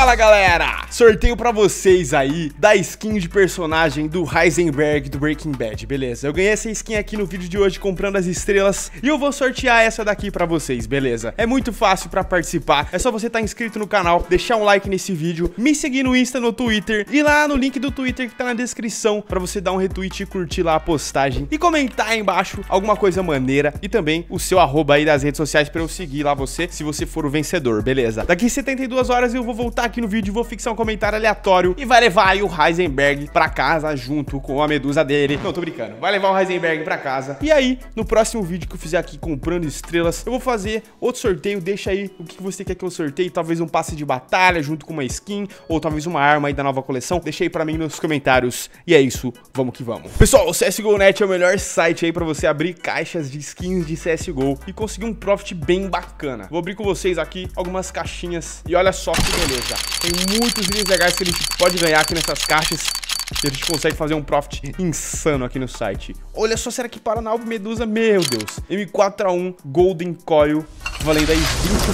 Fala galera! Sorteio pra vocês aí da skin de personagem do Heisenberg do Breaking Bad, beleza? Eu ganhei essa skin aqui no vídeo de hoje comprando as estrelas e eu vou sortear essa daqui pra vocês, beleza? É muito fácil pra participar, é só você estar tá inscrito no canal, deixar um like nesse vídeo, me seguir no Insta, no Twitter e lá no link do Twitter que tá na descrição pra você dar um retweet e curtir lá a postagem e comentar aí embaixo alguma coisa maneira e também o seu arroba aí das redes sociais pra eu seguir lá você se você for o vencedor, beleza? Daqui 72 horas eu vou voltar aqui no vídeo, vou fixar um comentário aleatório e vai levar aí o Heisenberg pra casa junto com a medusa dele. Não, tô brincando. Vai levar o Heisenberg pra casa. E aí, no próximo vídeo que eu fizer aqui comprando estrelas, eu vou fazer outro sorteio. Deixa aí o que você quer que eu sorteie. Talvez um passe de batalha junto com uma skin ou talvez uma arma aí da nova coleção. Deixa aí pra mim nos comentários. E é isso, vamos que vamos. Pessoal, o CSGO.net é o melhor site aí pra você abrir caixas de skins de CSGO e conseguir um profit bem bacana. Vou abrir com vocês aqui algumas caixinhas e olha só que beleza. Tem muitos itens legais que a gente pode ganhar aqui nessas caixas. E a gente consegue fazer um profit insano aqui no site. Olha só, será que para na medusa? Meu Deus. M4A1 Golden Coil valendo aí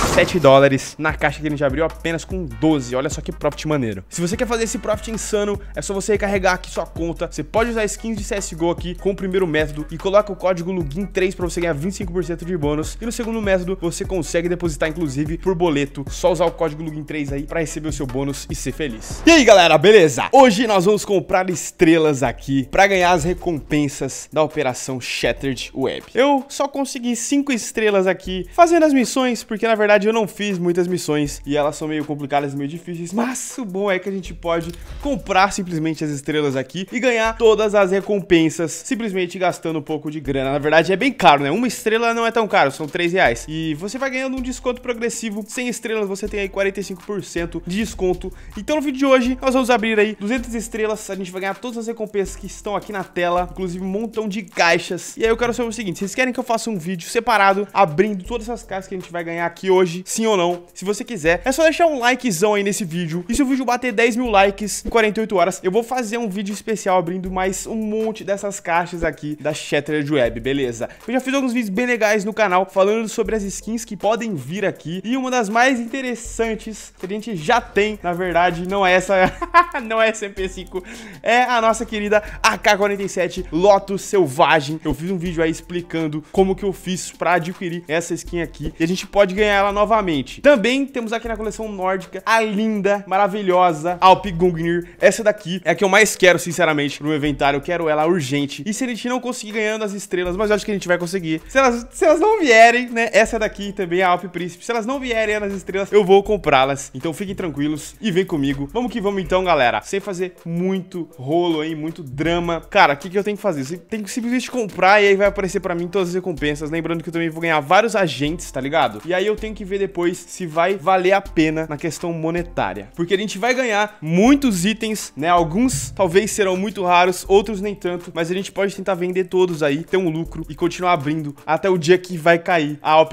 27 dólares na caixa que ele já abriu apenas com 12. Olha só que profit maneiro. Se você quer fazer esse profit insano, é só você recarregar aqui sua conta. Você pode usar skins de CSGO aqui com o primeiro método e coloca o código LUGIN3 para você ganhar 25% de bônus. E no segundo método, você consegue depositar inclusive por boleto. Só usar o código LUGIN3 aí para receber o seu bônus e ser feliz. E aí, galera, beleza? Hoje nós vamos comprar estrelas aqui para ganhar as recompensas da operação Shattered Web. Eu só consegui 5 estrelas aqui fazendo as missões, porque na verdade eu não fiz muitas missões e elas são meio complicadas, meio difíceis, mas o bom é que a gente pode comprar simplesmente as estrelas aqui e ganhar todas as recompensas, simplesmente gastando um pouco de grana. Na verdade é bem caro, né? Uma estrela não é tão caro, são 3 reais. E você vai ganhando um desconto progressivo, sem estrelas você tem aí 45% de desconto. Então no vídeo de hoje nós vamos abrir aí 200 estrelas, a gente vai ganhar todas as recompensas que estão aqui na tela, inclusive um montão de caixas. E aí eu quero saber o seguinte, vocês querem que eu faça um vídeo separado abrindo todas essas caixas que a gente vai ganhar aqui hoje, sim ou não. Se você quiser, é só deixar um likezão aí nesse vídeo. E se o vídeo bater 10 mil likes em 48 horas, eu vou fazer um vídeo especial abrindo mais um monte dessas caixas aqui da Shattered Web, beleza? Eu já fiz alguns vídeos bem legais no canal falando sobre as skins que podem vir aqui. E uma das mais interessantes que a gente já tem, na verdade, não é essa, não é essa MP5, é a nossa querida AK-47 Lotus Selvagem. Eu fiz um vídeo aí explicando como que eu fiz pra adquirir essa skin aqui e a gente pode ganhar ela novamente. Também temos aqui na coleção nórdica a linda, maravilhosa Alp Gungnir. Essa daqui é a que eu mais quero, sinceramente, pro meu inventário. Eu quero ela urgente. E se a gente não conseguir ganhando as estrelas, mas eu acho que a gente vai conseguir. Se elas, se elas não vierem, né? Essa daqui também é a Alp Príncipe. Se elas não vierem nas estrelas, eu vou comprá-las. Então fiquem tranquilos e vem comigo. Vamos que vamos então, galera. Sem fazer muito rolo aí, muito drama. Cara, o que, que eu tenho que fazer? Você tem que simplesmente comprar e aí vai aparecer pra mim todas as recompensas. Lembrando que eu também vou ganhar vários agentes, tá ligado? ligado? E aí eu tenho que ver depois se vai valer a pena na questão monetária. Porque a gente vai ganhar muitos itens, né? Alguns talvez serão muito raros, outros nem tanto, mas a gente pode tentar vender todos aí, ter um lucro e continuar abrindo até o dia que vai cair a Alp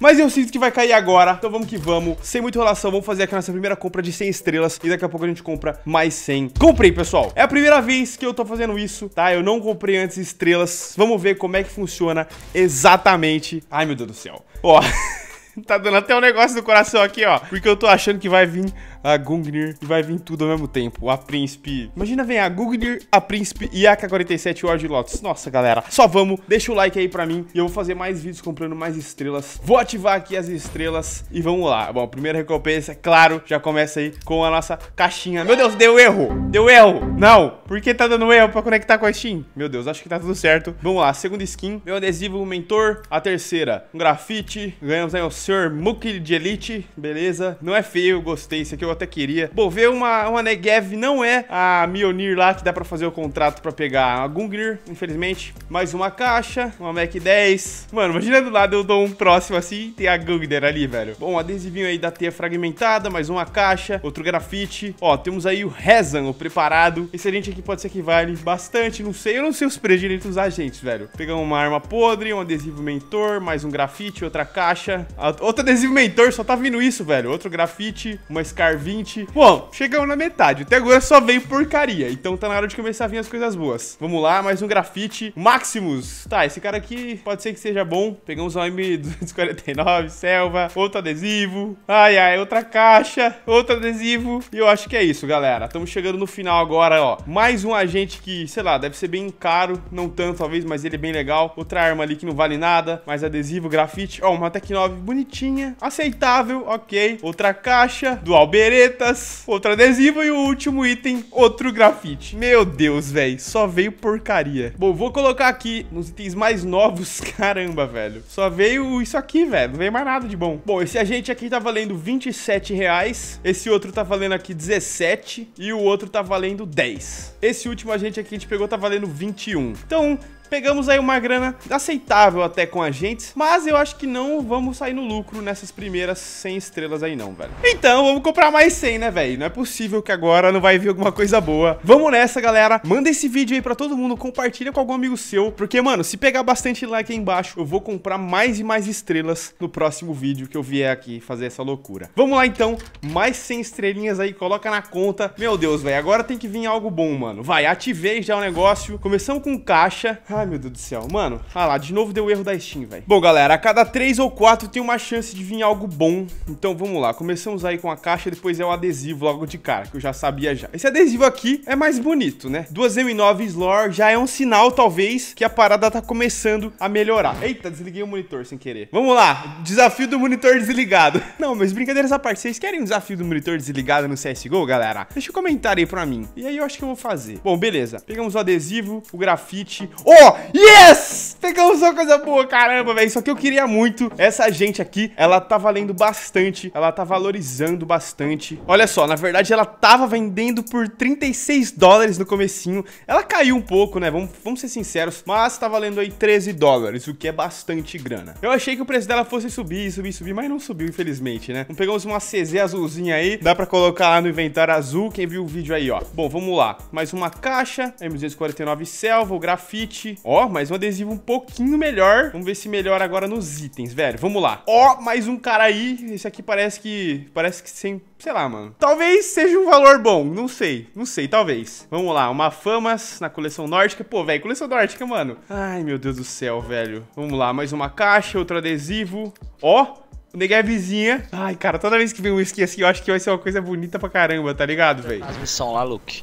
Mas eu sinto que vai cair agora, então vamos que vamos. Sem muita relação, vamos fazer aqui a nossa primeira compra de 100 estrelas e daqui a pouco a gente compra mais 100. Comprei, pessoal. É a primeira vez que eu tô fazendo isso, tá? Eu não comprei antes estrelas. Vamos ver como é que funciona exatamente. Ai, meu Deus do céu. Ó, tá dando até um negócio do coração aqui, ó. Porque eu tô achando que vai vir a Gungnir e vai vir tudo ao mesmo tempo. A Príncipe. Imagina vem a Gungnir, a Príncipe e a K47 Ward Lotus. Nossa, galera. Só vamos. Deixa o like aí pra mim e eu vou fazer mais vídeos comprando mais estrelas. Vou ativar aqui as estrelas e vamos lá. Bom, primeira recompensa, é claro, já começa aí com a nossa caixinha. Meu Deus, deu erro. Deu erro. Não. Por que tá dando erro pra conectar com a Steam? Meu Deus, acho que tá tudo certo. Vamos lá. Segunda skin, meu adesivo mentor. A terceira, um grafite. Ganhamos aí o Sr. Mukil de Elite. Beleza. Não é feio, gostei. Esse aqui eu é até queria. Bom, ver uma, uma Negev não é a Mionir lá que dá pra fazer o contrato pra pegar a Gungnir, infelizmente. Mais uma caixa, uma Mac 10. Mano, imagina do lado eu dou um próximo assim tem a Gungnir ali, velho. Bom, adesivinho aí da teia fragmentada, mais uma caixa, outro grafite. Ó, temos aí o Rezan, o preparado. Esse agente aqui pode ser que vale bastante, não sei. Eu não sei os prediletos dos agentes, velho. Pegamos uma arma podre, um adesivo mentor, mais um grafite, outra caixa. Outro adesivo mentor, só tá vindo isso, velho. Outro grafite, uma Scarve 20. Bom, chegamos na metade. Até agora só veio porcaria. Então tá na hora de começar a vir as coisas boas. Vamos lá, mais um grafite. Maximus. Tá, esse cara aqui pode ser que seja bom. Pegamos um M249, selva, outro adesivo. Ai, ai, outra caixa, outro adesivo. E eu acho que é isso, galera. Estamos chegando no final agora, ó. Mais um agente que, sei lá, deve ser bem caro. Não tanto, talvez, mas ele é bem legal. Outra arma ali que não vale nada. Mais adesivo, grafite. Ó, uma Tec 9 bonitinha. Aceitável, ok. Outra caixa Dual B picaretas, outro adesivo e o último item, outro grafite. Meu Deus, velho, só veio porcaria. Bom, vou colocar aqui nos itens mais novos, caramba, velho. Só veio isso aqui, velho, não veio mais nada de bom. Bom, esse agente aqui tá valendo 27 reais, esse outro tá valendo aqui 17 e o outro tá valendo 10. Esse último agente aqui que a gente pegou tá valendo 21. Então, Pegamos aí uma grana aceitável até com agentes, mas eu acho que não vamos sair no lucro nessas primeiras 100 estrelas aí não, velho. Então, vamos comprar mais 100, né, velho? Não é possível que agora não vai vir alguma coisa boa. Vamos nessa, galera. Manda esse vídeo aí pra todo mundo, compartilha com algum amigo seu, porque, mano, se pegar bastante like aí embaixo, eu vou comprar mais e mais estrelas no próximo vídeo que eu vier aqui fazer essa loucura. Vamos lá, então. Mais 100 estrelinhas aí, coloca na conta. Meu Deus, velho, agora tem que vir algo bom, mano. Vai, ativei já o negócio. Começamos com caixa. Ai, meu Deus do céu. Mano, ah lá, de novo deu erro da Steam, velho. Bom, galera, a cada três ou quatro tem uma chance de vir algo bom. Então, vamos lá. Começamos aí com a caixa, depois é o adesivo logo de cara, que eu já sabia já. Esse adesivo aqui é mais bonito, né? Duas M9 Slore já é um sinal, talvez, que a parada tá começando a melhorar. Eita, desliguei o monitor sem querer. Vamos lá, desafio do monitor desligado. Não, mas brincadeiras à parte, vocês querem um desafio do monitor desligado no CSGO, galera? Deixa o um comentário aí pra mim. E aí eu acho que eu vou fazer. Bom, beleza. Pegamos o adesivo, o grafite... Oh! Yes! Pegamos só coisa boa, caramba, velho. Só que eu queria muito. Essa gente aqui, ela tá valendo bastante. Ela tá valorizando bastante. Olha só, na verdade, ela tava vendendo por 36 dólares no comecinho. Ela caiu um pouco, né? Vamos, vamos ser sinceros. Mas tá valendo aí 13 dólares, o que é bastante grana. Eu achei que o preço dela fosse subir, subir, subir, mas não subiu, infelizmente, né? Então, pegamos uma CZ azulzinha aí. Dá pra colocar lá no inventário azul. Quem viu o vídeo aí, ó. Bom, vamos lá. Mais uma caixa. M249 Selva, o grafite. Ó, mais um adesivo um pouco pouquinho melhor. Vamos ver se melhora agora nos itens, velho. Vamos lá. Ó, oh, mais um cara aí. Esse aqui parece que... Parece que sem... Sei lá, mano. Talvez seja um valor bom. Não sei. Não sei, talvez. Vamos lá. Uma famas na coleção nórdica. Pô, velho, coleção nórdica, mano. Ai, meu Deus do céu, velho. Vamos lá. Mais uma caixa, outro adesivo. Ó. Oh. O neguei a é vizinha. Ai, cara, toda vez que vem um skin assim, eu acho que vai ser uma coisa bonita pra caramba, tá ligado, velho? As missões lá, Luke.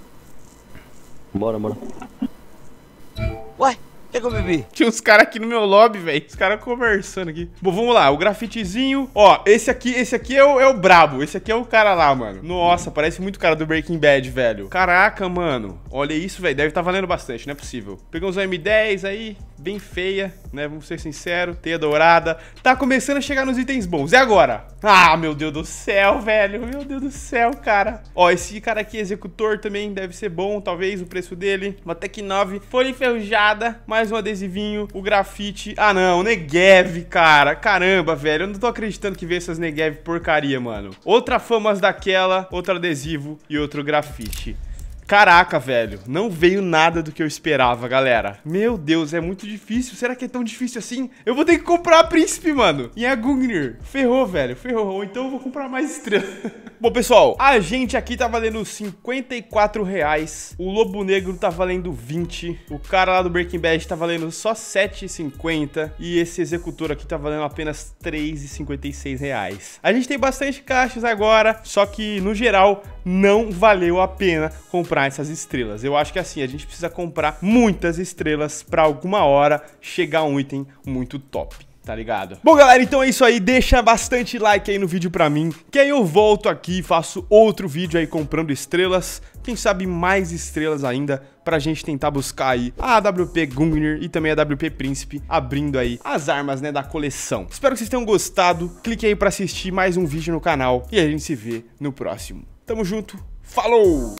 Bora, bora. Ué? que eu bebi? Tinha uns caras aqui no meu lobby, velho. Os caras conversando aqui. Bom, vamos lá. O grafitezinho. Ó, esse aqui, esse aqui é o, é o brabo. Esse aqui é o cara lá, mano. Nossa, parece muito cara do Breaking Bad, velho. Caraca, mano. Olha isso, velho. Deve estar tá valendo bastante, não é possível. Pegamos uns M10 aí, bem feia, né? Vamos ser sinceros. Teia dourada. Tá começando a chegar nos itens bons. E agora? Ah, meu Deus do céu, velho. Meu Deus do céu, cara. Ó, esse cara aqui, executor, também deve ser bom. Talvez o preço dele. Uma Tech 9. Folha enferrujada, mas mais um adesivinho, o grafite. Ah, não, Negev, cara. Caramba, velho. Eu não tô acreditando que veio essas Negev porcaria, mano. Outra famas daquela, outro adesivo e outro grafite. Caraca, velho, não veio nada do que eu esperava, galera. Meu Deus, é muito difícil. Será que é tão difícil assim? Eu vou ter que comprar a Príncipe, mano. E a Gungnir. Ferrou, velho, ferrou. Ou então eu vou comprar mais estrela. Bom, pessoal, a gente aqui tá valendo 54 reais. O Lobo Negro tá valendo 20. O cara lá do Breaking Bad tá valendo só 7,50. E esse executor aqui tá valendo apenas 3,56 reais. A gente tem bastante caixas agora, só que, no geral, não valeu a pena comprar comprar essas estrelas. Eu acho que assim, a gente precisa comprar muitas estrelas para alguma hora chegar um item muito top tá ligado? Bom, galera, então é isso aí. Deixa bastante like aí no vídeo pra mim, que aí eu volto aqui e faço outro vídeo aí comprando estrelas. Quem sabe mais estrelas ainda pra gente tentar buscar aí a AWP Gungnir e também a AWP Príncipe, abrindo aí as armas, né, da coleção. Espero que vocês tenham gostado. Clique aí pra assistir mais um vídeo no canal e a gente se vê no próximo. Tamo junto, falou!